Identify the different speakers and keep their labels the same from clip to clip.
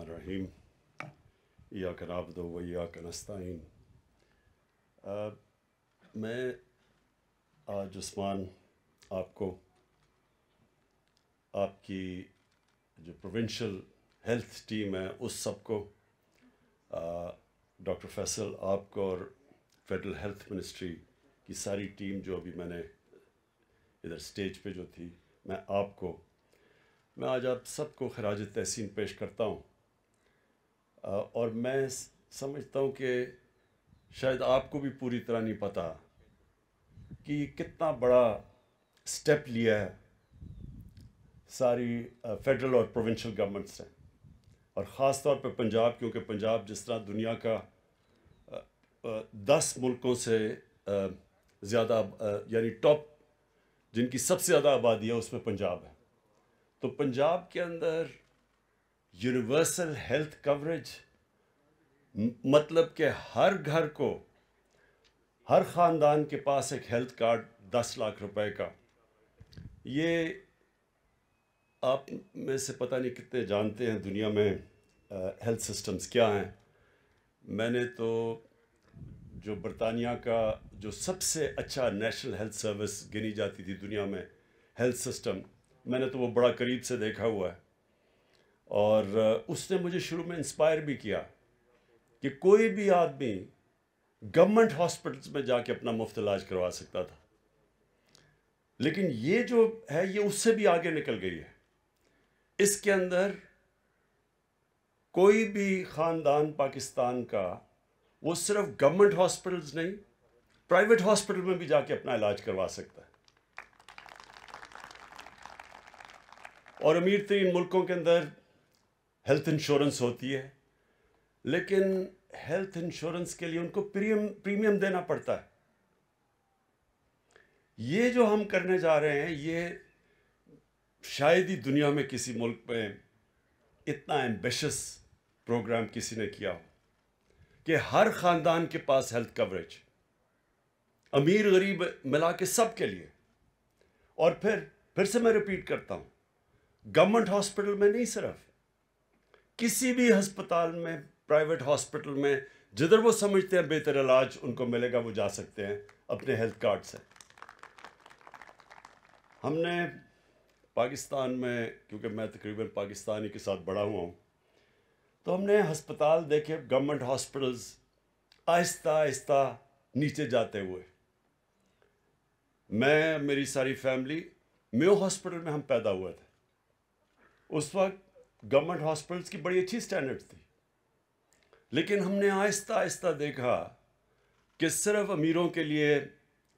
Speaker 1: रहीम या कराब दो या कनस्ताइन मैं आज उस्मान आपको आपकी जो प्रोविंशल हेल्थ टीम है उस सबको डॉक्टर uh, फैसल आपको और फेडरल हेल्थ मिनिस्ट्री की सारी टीम जो अभी मैंने इधर स्टेज पे जो थी मैं आपको मैं आज आप सबको खराज तहसीन पेश करता हूँ और मैं समझता हूँ कि शायद आपको भी पूरी तरह नहीं पता कि कितना बड़ा स्टेप लिया है सारी फेडरल और प्रोविंशियल गवर्नमेंट्स ने और ख़ास तौर पर पंजाब क्योंकि पंजाब जिस तरह दुनिया का दस मुल्कों से ज़्यादा यानी टॉप जिनकी सबसे ज़्यादा आबादी है उसमें पंजाब है तो पंजाब के अंदर यूनिवर्सल हेल्थ कवरेज मतलब कि हर घर को हर ख़ानदान के पास एक हेल्थ कार्ड दस लाख रुपए का ये आप में से पता नहीं कितने जानते हैं दुनिया में आ, हेल्थ सिस्टम्स क्या हैं मैंने तो जो बरतानिया का जो सबसे अच्छा नेशनल हेल्थ सर्विस गिनी जाती थी दुनिया में हेल्थ सिस्टम मैंने तो वो बड़ा करीब से देखा हुआ है और उसने मुझे शुरू में इंस्पायर भी किया कि कोई भी आदमी गवर्नमेंट हॉस्पिटल्स में जाके अपना मुफ्त इलाज करवा सकता था लेकिन ये जो है ये उससे भी आगे निकल गई है इसके अंदर कोई भी ख़ानदान पाकिस्तान का वो सिर्फ गवर्नमेंट हॉस्पिटल्स नहीं प्राइवेट हॉस्पिटल में भी जाके अपना इलाज करवा सकता है और अमीर तरीन मुल्कों के अंदर हेल्थ इंश्योरेंस होती है लेकिन हेल्थ इंश्योरेंस के लिए उनको प्रीमियम प्रीमियम देना पड़ता है ये जो हम करने जा रहे हैं ये शायद ही दुनिया में किसी मुल्क में इतना एम्बिशस प्रोग्राम किसी ने किया हो कि हर ख़ानदान के पास हेल्थ कवरेज अमीर गरीब मिला के सब के लिए और फिर फिर से मैं रिपीट करता हूँ गवर्नमेंट हॉस्पिटल में नहीं सिर्फ किसी भी अस्पताल में प्राइवेट हॉस्पिटल में जिधर वो समझते हैं बेहतर इलाज उनको मिलेगा वो जा सकते हैं अपने हेल्थ कार्ड से हमने पाकिस्तान में क्योंकि मैं तकरीबन पाकिस्तानी के साथ बड़ा हुआ हूँ तो हमने हस्पताल देखे गवर्नमेंट हॉस्पिटल्स आहिस्ता आहिस्ता नीचे जाते हुए मैं मेरी सारी फैमिली मेो हॉस्पिटल में हम पैदा हुए थे उस वक्त गवर्नमेंट हॉस्पिटल्स की बड़ी अच्छी स्टैंडर्ड थी लेकिन हमने आहिस्ता आहिस्ता देखा कि सिर्फ अमीरों के लिए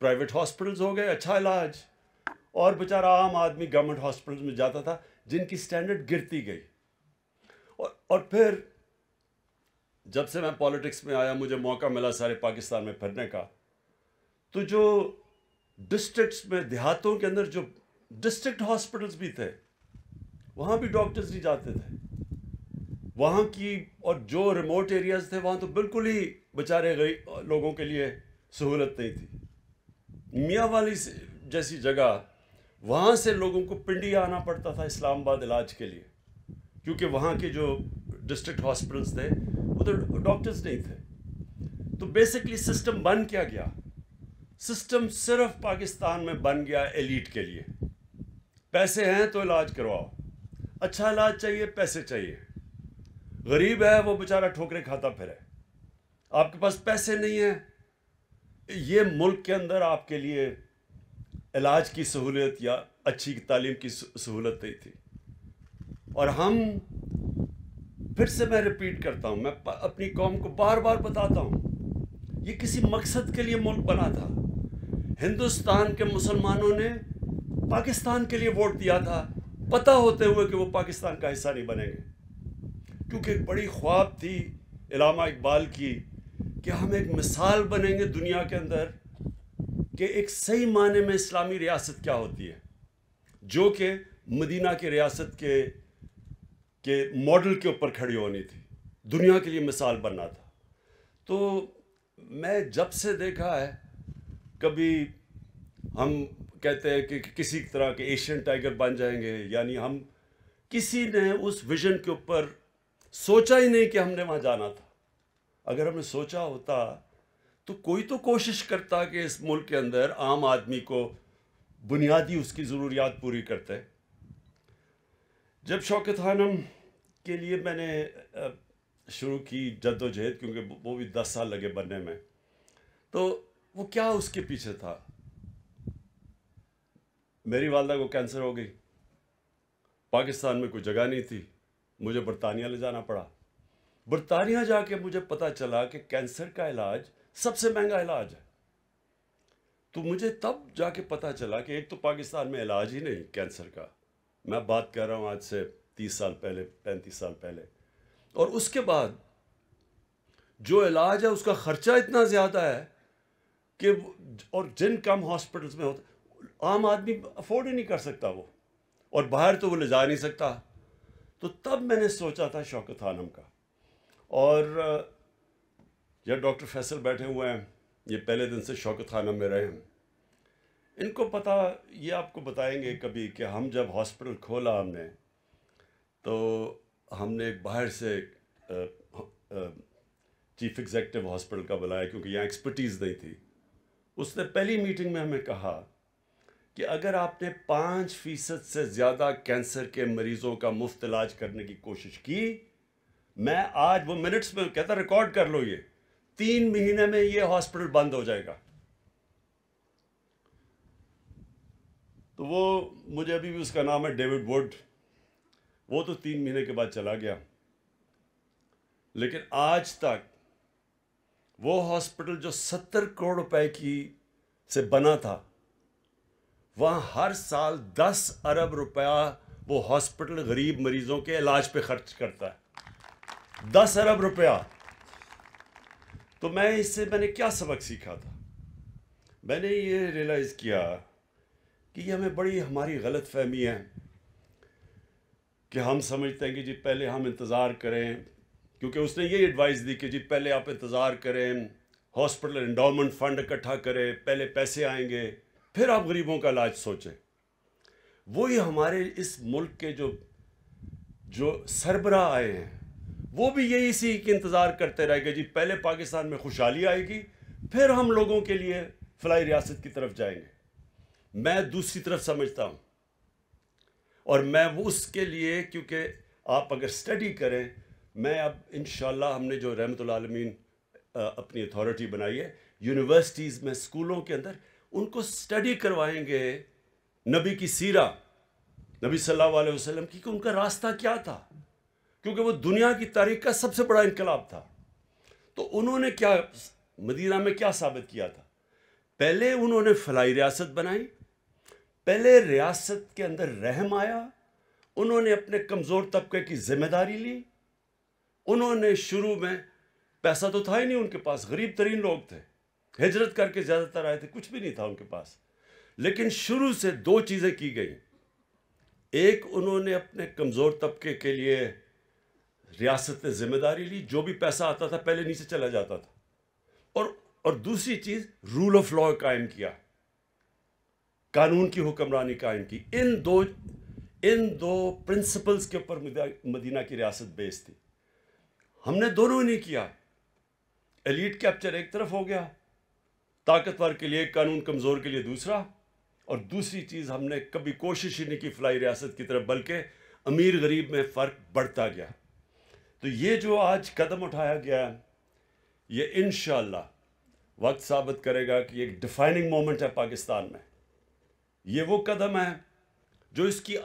Speaker 1: प्राइवेट हॉस्पिटल्स हो गए अच्छा इलाज और बेचारा आम आदमी गवर्नमेंट हॉस्पिटल्स में जाता था जिनकी स्टैंडर्ड गिरती गई और और फिर जब से मैं पॉलिटिक्स में आया मुझे मौका मिला सारे पाकिस्तान में फिरने का तो जो डिस्ट्रिक्ट्स में देहातों के अंदर जो डिस्ट्रिक्ट हॉस्पिटल्स भी थे वहाँ भी डॉक्टर्स नहीं जाते थे वहाँ की और जो रिमोट एरियाज थे वहाँ तो बिल्कुल ही बेचारे गई लोगों के लिए सहूलत नहीं थी मियाँ वाली जैसी जगह वहाँ से लोगों को पिंडी आना पड़ता था इस्लामाबाद इलाज के लिए क्योंकि वहाँ के जो डिस्ट्रिक्ट हॉस्पिटल्स थे वो तो डॉक्टर्स नहीं थे तो बेसिकली सिस्टम बन क्या गया सिस्टम सिर्फ पाकिस्तान में बन गया एलिट के लिए पैसे हैं तो इलाज करवाओ अच्छा इलाज चाहिए पैसे चाहिए गरीब है वो बेचारा ठोकरे खाता फिर है आपके पास पैसे नहीं है ये मुल्क के अंदर आपके लिए इलाज की सहूलियत या अच्छी तालीम की सहूलत नहीं थी और हम फिर से मैं रिपीट करता हूँ मैं अपनी कौम को बार बार बताता हूँ ये किसी मकसद के लिए मुल्क बना था हिंदुस्तान के मुसलमानों ने पाकिस्तान के लिए वोट दिया था पता होते हुए कि वो पाकिस्तान का हिस्सा नहीं बनेंगे क्योंकि एक बड़ी ख्वाब थी इलामा इकबाल की कि हम एक मिसाल बनेंगे दुनिया के अंदर कि एक सही माने में इस्लामी रियासत क्या होती है जो कि मदीना की रियासत के के मॉडल के ऊपर खड़ी होनी थी दुनिया के लिए मिसाल बनना था तो मैं जब से देखा है कभी हम कहते हैं कि किसी तरह के एशियन टाइगर बन जाएंगे यानी हम किसी ने उस विज़न के ऊपर सोचा ही नहीं कि हमने वहाँ जाना था अगर हमने सोचा होता तो कोई तो कोशिश करता कि इस मुल्क के अंदर आम आदमी को बुनियादी उसकी ज़रूरियात पूरी करते जब शौकत खानम के लिए मैंने शुरू की जद्दोजहद क्योंकि वो भी दस साल लगे बनने में तो वो क्या उसके पीछे था मेरी वालदा को कैंसर हो गई पाकिस्तान में कोई जगह नहीं थी मुझे बरतानिया ले जाना पड़ा बरतानिया जाके मुझे पता चला कि कैंसर का इलाज सबसे महंगा इलाज है तो मुझे तब जाके पता चला कि एक तो पाकिस्तान में इलाज ही नहीं कैंसर का मैं बात कर रहा हूँ आज से तीस साल पहले पैंतीस साल पहले और उसके बाद जो इलाज है उसका ख़र्चा इतना ज़्यादा है कि और जिन कम हॉस्पिटल्स में होता आम आदमी अफोर्ड ही नहीं कर सकता वो और बाहर तो वो ले जा नहीं सकता तो तब मैंने सोचा था शौकत आनम का और जब डॉक्टर फैसल बैठे हुए हैं ये पहले दिन से शौकत आनम में रहे हैं इनको पता ये आपको बताएंगे कभी कि हम जब हॉस्पिटल खोला हमने तो हमने एक बाहर से चीफ एग्जेक्टिव हॉस्पिटल का बुलाया क्योंकि यहाँ एक्सपर्टीज़ नहीं थी उसने पहली मीटिंग में हमें कहा कि अगर आपने पाँच फ़ीसद से ज़्यादा कैंसर के मरीज़ों का मुफ्त इलाज करने की कोशिश की मैं आज वो मिनट्स में कहता रिकॉर्ड कर लो ये तीन महीने में ये हॉस्पिटल बंद हो जाएगा तो वो मुझे अभी भी उसका नाम है डेविड वुड वो तो तीन महीने के बाद चला गया लेकिन आज तक वो हॉस्पिटल जो सत्तर करोड़ रुपए की से बना था वहाँ हर साल दस अरब रुपया वो हॉस्पिटल गरीब मरीजों के इलाज पे खर्च करता है दस अरब रुपया तो मैं इससे मैंने क्या सबक सीखा था मैंने ये रियलाइज़ किया कि ये हमें बड़ी हमारी गलत फहमी है कि हम समझते हैं कि जी पहले हम इंतज़ार करें क्योंकि उसने ये एडवाइस दी कि जी पहले आप इंतज़ार करें हॉस्पिटल इंडोमेंट फ़ंड इकट्ठा करें पहले पैसे आएंगे फिर आप गरीबों का इलाज सोचें वही हमारे इस मुल्क के जो जो सरबरा आए हैं वो भी यही इसी के इंतज़ार करते रह गए जी पहले पाकिस्तान में खुशहाली आएगी फिर हम लोगों के लिए फलाई रियासत की तरफ जाएंगे मैं दूसरी तरफ समझता हूँ और मैं वो उसके लिए क्योंकि आप अगर स्टडी करें मैं अब इन हमने जो रहमत अपनी अथॉरिटी बनाई है यूनिवर्सिटीज़ में स्कूलों के अंदर उनको स्टडी करवाएंगे नबी की सीरा नबी सल्लल्लाहु अलैहि वसल्लम की कि उनका रास्ता क्या था क्योंकि वो दुनिया की तारीख का सबसे बड़ा इनकलाब था तो उन्होंने क्या मदीना में क्या साबित किया था पहले उन्होंने फलाई रियासत बनाई पहले रियासत के अंदर रहम आया उन्होंने अपने कमज़ोर तबके की जिम्मेदारी ली उन्होंने शुरू में पैसा तो था ही नहीं उनके पास गरीब तरीन लोग थे हिजरत करके ज़्यादातर आए थे कुछ भी नहीं था उनके पास लेकिन शुरू से दो चीज़ें की गई एक उन्होंने अपने कमज़ोर तबके के लिए रियासत ने जिम्मेदारी ली जो भी पैसा आता था पहले नीचे चला जाता था और और दूसरी चीज़ रूल ऑफ लॉ कायम किया कानून की हुक्मरानी कायम की इन दो इन दो प्रिंसिपल्स के ऊपर मदीना की रियासत बेस थी हमने दोनों नहीं किया एलिट कैप्चर एक तरफ हो गया ताकतवर के लिए कानून कमज़ोर के लिए दूसरा और दूसरी चीज़ हमने कभी कोशिश ही नहीं की फलाई रियासत की तरफ बल्कि अमीर गरीब में फ़र्क बढ़ता गया तो ये जो आज कदम उठाया गया है ये इन वक्त साबित करेगा कि एक डिफाइनिंग मोमेंट है पाकिस्तान में ये वो कदम है जो इसकी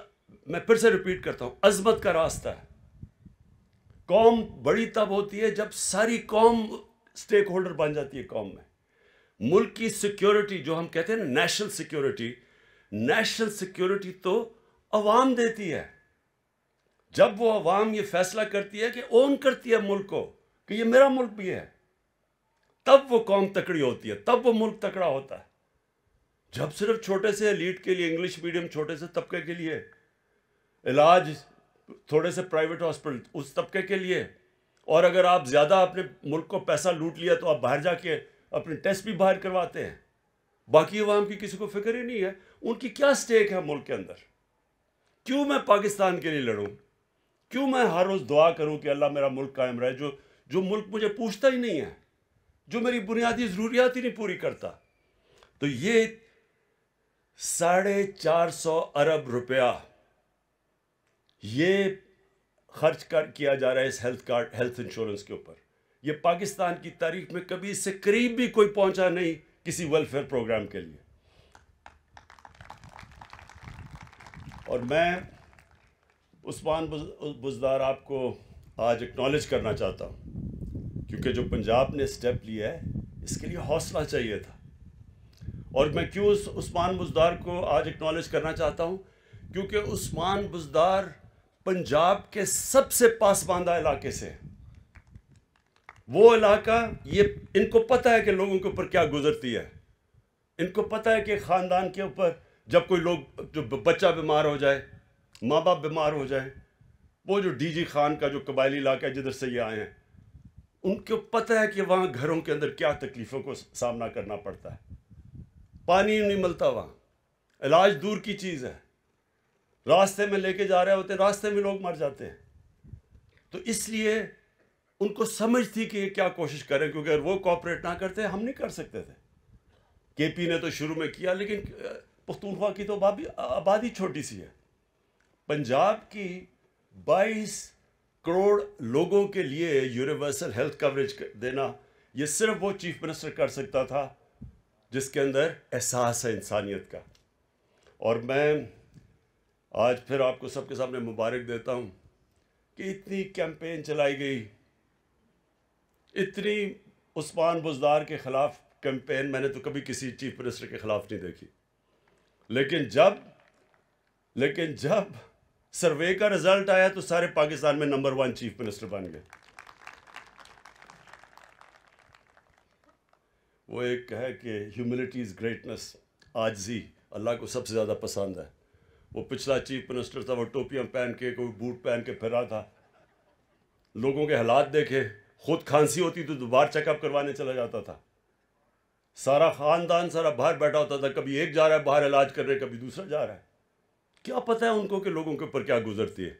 Speaker 1: मैं फिर से रिपीट करता हूँ अजमत का रास्ता है कौम बड़ी तब होती है जब सारी कौम स्टेक होल्डर बन जाती है कौम में मुल्क की सिक्योरिटी जो हम कहते हैं ना नेशनल सिक्योरिटी नेशनल सिक्योरिटी तो अवाम देती है जब वो अवाम ये फैसला करती है कि ओन करती है मुल्क को कि ये मेरा मुल्क भी है तब वो कौम तकड़ी होती है तब वो मुल्क तकड़ा होता है जब सिर्फ छोटे से लीड के लिए इंग्लिश मीडियम छोटे से तबके के लिए इलाज थोड़े से प्राइवेट हॉस्पिटल उस तबके के लिए और अगर आप ज़्यादा अपने मुल्क को पैसा लूट लिया तो आप बाहर जाके अपने टेस्ट भी बाहर करवाते हैं बाकी अवाम की किसी को फिक्र ही नहीं है उनकी क्या स्टेक है मुल्क के अंदर क्यों मैं पाकिस्तान के लिए लड़ूँ क्यों मैं हर रोज़ दुआ करूँ कि अल्लाह मेरा मुल्क कायम रहे जो जो मुल्क मुझे पूछता ही नहीं है जो मेरी बुनियादी ज़रूरियात ही नहीं पूरी करता तो ये साढ़े चार सौ अरब रुपया ये खर्च कर किया जा रहा है इस हेल्थ कार्ड हेल्थ इंश्योरेंस के ऊपर ये पाकिस्तान की तारीख में कभी इससे करीब भी कोई पहुंचा नहीं किसी वेलफेयर प्रोग्राम के लिए और मैं उस्मान बुजदार आपको आज एक्नॉलेज करना चाहता हूं क्योंकि जो पंजाब ने स्टेप लिया है इसके लिए हौसला चाहिए था और मैं क्यों उस उस्मान बुजदार को आज एक्नॉलेज करना चाहता हूं क्योंकि उस्मान बुजदार पंजाब के सबसे पासबांदा इलाके से है वो इलाका ये इनको पता है कि लोगों के ऊपर क्या गुजरती है इनको पता है कि ख़ानदान के ऊपर जब कोई लोग जो बच्चा बीमार हो जाए माँ बाप बीमार हो जाए वो जो डीजी खान का जो कबायली इलाका है जिधर से ये आए हैं उनको पता है कि वहाँ घरों के अंदर क्या तकलीफ़ों को सामना करना पड़ता है पानी नहीं मिलता वहाँ इलाज दूर की चीज़ है रास्ते में लेके जा रहे होते रास्ते में लोग मर जाते हैं तो इसलिए उनको समझ थी कि ये क्या कोशिश करें क्योंकि अगर वो कॉपरेट ना करते हम नहीं कर सकते थे के पी ने तो शुरू में किया लेकिन पख्तूनख्वा की तो आबादी छोटी सी है पंजाब की 22 करोड़ लोगों के लिए यूनिवर्सल हेल्थ कवरेज देना ये सिर्फ वो चीफ मिनिस्टर कर सकता था जिसके अंदर एहसास है इंसानियत का और मैं आज फिर आपको सबके सामने मुबारक देता हूँ कि इतनी कैंपेन चलाई गई इतनी उस्मान बुजदार के ख़िलाफ़ कैंपेन मैंने तो कभी किसी चीफ मिनिस्टर के ख़िलाफ़ नहीं देखी लेकिन जब लेकिन जब सर्वे का रिजल्ट आया तो सारे पाकिस्तान में नंबर वन चीफ मिनिस्टर बन गए वो एक है कि ह्यूमिलिटी इज़ ग्रेटनेस आजजी अल्लाह को सबसे ज़्यादा पसंद है वो पिछला चीफ मिनिस्टर था वो टोपियाँ पहन के कोई बूट पहन के फिरा था लोगों के हालात देखे खुद खांसी होती तो दोबारा चेकअप करवाने चला जाता था सारा ख़ानदान सारा बाहर बैठा होता था कभी एक जा रहा है बाहर इलाज कर रहे कभी दूसरा जा रहा है क्या पता है उनको कि लोगों के ऊपर क्या गुजरती है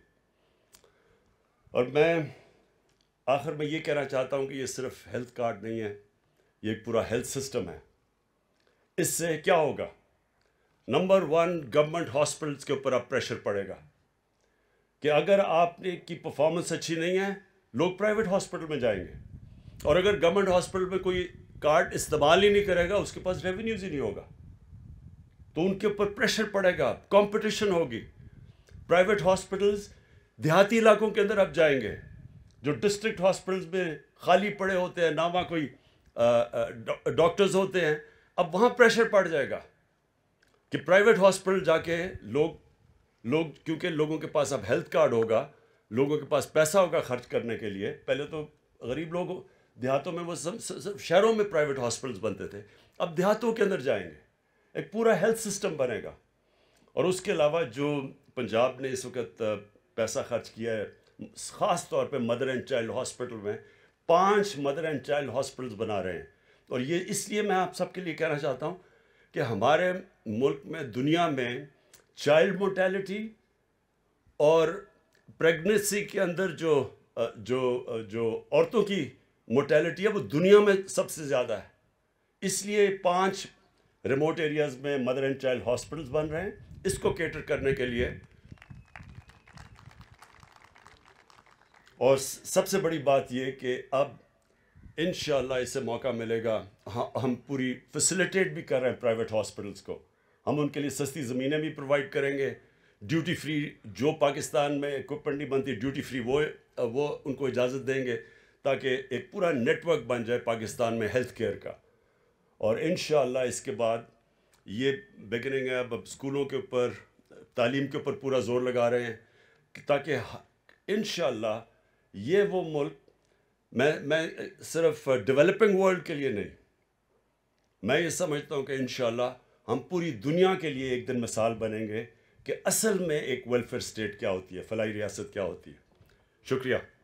Speaker 1: और मैं आखिर में ये कहना चाहता हूँ कि ये सिर्फ हेल्थ कार्ड नहीं है ये एक पूरा हेल्थ सिस्टम है इससे क्या होगा नंबर वन गवर्नमेंट हॉस्पिटल्स के ऊपर अब प्रेशर पड़ेगा कि अगर आपने की परफॉर्मेंस अच्छी नहीं है लोग प्राइवेट हॉस्पिटल में जाएंगे और अगर गवर्नमेंट हॉस्पिटल में कोई कार्ड इस्तेमाल ही नहीं करेगा उसके पास रेवेन्यूज ही नहीं होगा तो उनके ऊपर प्रेशर पड़ेगा कंपटीशन होगी प्राइवेट हॉस्पिटल्स देहाती इलाकों के अंदर अब जाएंगे जो डिस्ट्रिक्ट हॉस्पिटल्स में खाली पड़े होते हैं ना वहाँ कोई डॉक्टर्स होते हैं अब वहाँ प्रेशर पड़ जाएगा कि प्राइवेट हॉस्पिटल जाके लोग लोग क्योंकि लोगों के पास अब हेल्थ कार्ड होगा लोगों के पास पैसा होगा खर्च करने के लिए पहले तो गरीब लोग देहातों में वो सब, शहरों में प्राइवेट हॉस्पिटल्स बनते थे अब देहातों के अंदर जाएंगे एक पूरा हेल्थ सिस्टम बनेगा और उसके अलावा जो पंजाब ने इस वक्त पैसा खर्च किया है ख़ास तौर पे मदर एंड चाइल्ड हॉस्पिटल में पांच मदर एंड चाइल्ड हॉस्पिटल्स बना रहे हैं और ये इसलिए मैं आप सबके लिए कहना चाहता हूँ कि हमारे मुल्क में दुनिया में चाइल्ड मोटेलिटी और प्रेगनेंसी के अंदर जो जो जो औरतों की मोटेलिटी है वो दुनिया में सबसे ज़्यादा है इसलिए पांच रिमोट एरियाज़ में मदर एंड चाइल्ड हॉस्पिटल्स बन रहे हैं इसको केटर करने के लिए और सबसे बड़ी बात ये कि अब इन इसे मौका मिलेगा हाँ हम पूरी फैसिलिटेट भी कर रहे हैं प्राइवेट हॉस्पिटल्स को हम उनके लिए सस्ती ज़मीनें भी प्रोवाइड करेंगे ड्यूटी फ्री जो पाकिस्तान में इक्विपमेंट नहीं बनती ड्यूटी फ्री वो वो उनको इजाज़त देंगे ताकि एक पूरा नेटवर्क बन जाए पाकिस्तान में हेल्थ केयर का और इन इसके बाद ये बिगनिंग है अब स्कूलों के ऊपर तालीम के ऊपर पूरा ज़ोर लगा रहे हैं ताकि इन ये वो मुल्क मैं मैं सिर्फ डेवलपिंग वर्ल्ड के लिए नहीं मैं ये समझता हूँ कि इन हम पूरी दुनिया के लिए एक दिन मिसाल बनेंगे कि असल में एक वेलफेयर स्टेट क्या होती है फलाई रियासत क्या होती है शुक्रिया